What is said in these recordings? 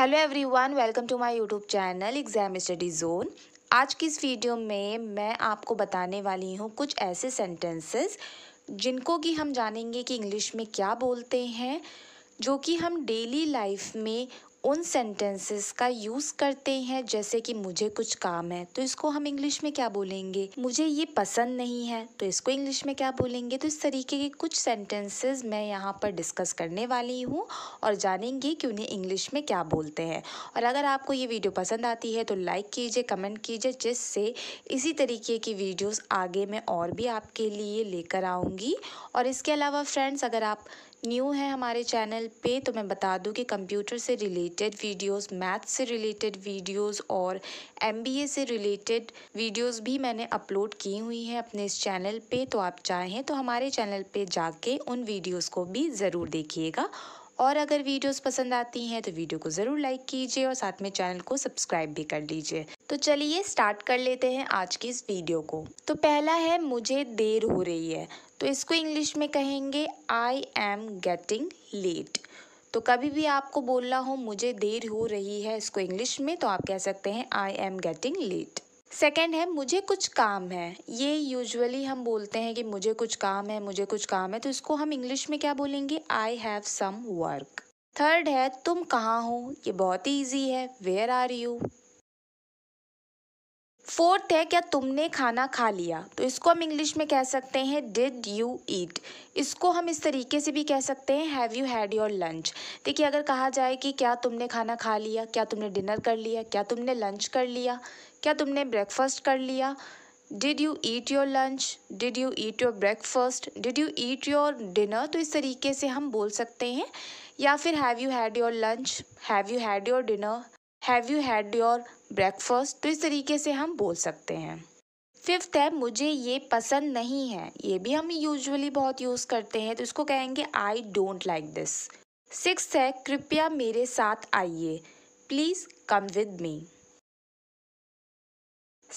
hello everyone welcome to my YouTube channel Exam Study Zone आज की इस video में मैं आपको बताने वाली हूँ कुछ ऐसे सेंटेंसेस जिनको कि हम जानेंगे कि इंग्लिश में क्या बोलते हैं जो कि हम डेली लाइफ में उन सेंटेंसेस का यूज़ करते हैं जैसे कि मुझे कुछ काम है तो इसको हम इंग्लिश में क्या बोलेंगे मुझे ये पसंद नहीं है तो इसको इंग्लिश में क्या बोलेंगे तो इस तरीके के कुछ सेंटेंसेस मैं यहाँ पर डिस्कस करने वाली हूँ और जानेंगे कि उन्हें इंग्लिश में क्या बोलते हैं और अगर आपको ये वीडियो पसंद आती है तो लाइक कीजिए कमेंट कीजिए जिससे इसी तरीके की वीडियोज़ आगे मैं और भी आपके लिए लेकर आऊँगी और इसके अलावा फ्रेंड्स अगर आप न्यू है हमारे चैनल पे तो मैं बता दूं कि कंप्यूटर से रिलेटेड वीडियोस मैथ से रिलेटेड वीडियोस और एमबीए से रिलेटेड वीडियोस भी मैंने अपलोड की हुई हैं अपने इस चैनल पे तो आप चाहें तो हमारे चैनल पे जाके उन वीडियोस को भी ज़रूर देखिएगा और अगर वीडियोस पसंद आती हैं तो वीडियो को ज़रूर लाइक कीजिए और साथ में चैनल को सब्सक्राइब भी कर लीजिए तो चलिए स्टार्ट कर लेते हैं आज की इस वीडियो को तो पहला है मुझे देर हो रही है तो इसको इंग्लिश में कहेंगे आई एम गेटिंग लेट तो कभी भी आपको बोलना हो मुझे देर हो रही है इसको इंग्लिश में तो आप कह सकते हैं I am getting late second है मुझे कुछ काम है ये यूजुअली हम बोलते हैं कि मुझे कुछ काम है मुझे कुछ काम है तो इसको हम इंग्लिश में क्या बोलेंगे I have some work third है तुम कहाँ हो ये बहुत ही ईजी है वेयर आर यू फोर्थ है क्या तुमने खाना खा लिया तो इसको हम इंग्लिश में कह सकते हैं डिड यू ईट इसको हम इस तरीके से भी कह सकते हैं have you had your lunch देखिए अगर कहा जाए कि क्या तुमने खाना खा लिया क्या तुमने डिनर कर लिया क्या तुमने लंच कर लिया क्या तुमने ब्रेकफास्ट कर लिया did you eat your lunch did you eat your breakfast did you eat your dinner तो इस तरीके से हम बोल सकते हैं या फिर have you had your lunch have you had your dinner have you had your breakfast तो इस तरीके से हम बोल सकते हैं फिफ्थ है मुझे ये पसंद नहीं है ये भी हम यूजुअली बहुत यूज़ करते हैं तो इसको कहेंगे I don't like this six है कृपया मेरे साथ आइए please come with me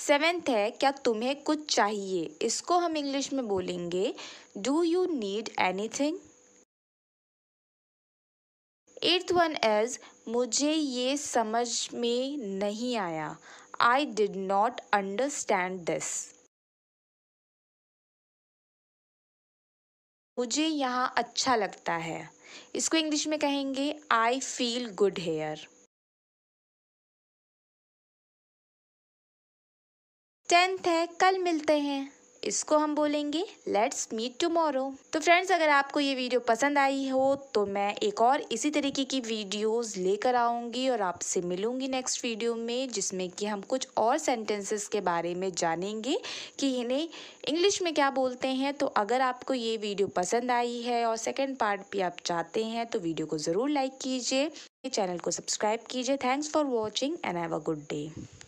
seventh है क्या तुम्हें कुछ चाहिए इसको हम इंग्लिश में बोलेंगे do you need anything eighth one is मुझे ये समझ में नहीं आया I did not understand this मुझे यहाँ अच्छा लगता है इसको इंग्लिश में कहेंगे I feel good here tenth है कल मिलते हैं इसको हम बोलेंगे लेट्स मीट टुमारो तो फ्रेंड्स अगर आपको ये वीडियो पसंद आई हो तो मैं एक और इसी तरीके की वीडियोस लेकर आऊँगी और आपसे मिलूँगी नेक्स्ट वीडियो में जिसमें कि हम कुछ और सेंटेंसेस के बारे में जानेंगे कि इन्हें इंग्लिश में क्या बोलते हैं तो अगर आपको ये वीडियो पसंद आई है और सेकेंड पार्ट भी आप चाहते हैं तो वीडियो को ज़रूर लाइक कीजिए चैनल को सब्सक्राइब कीजिए thanks for watching and have a good day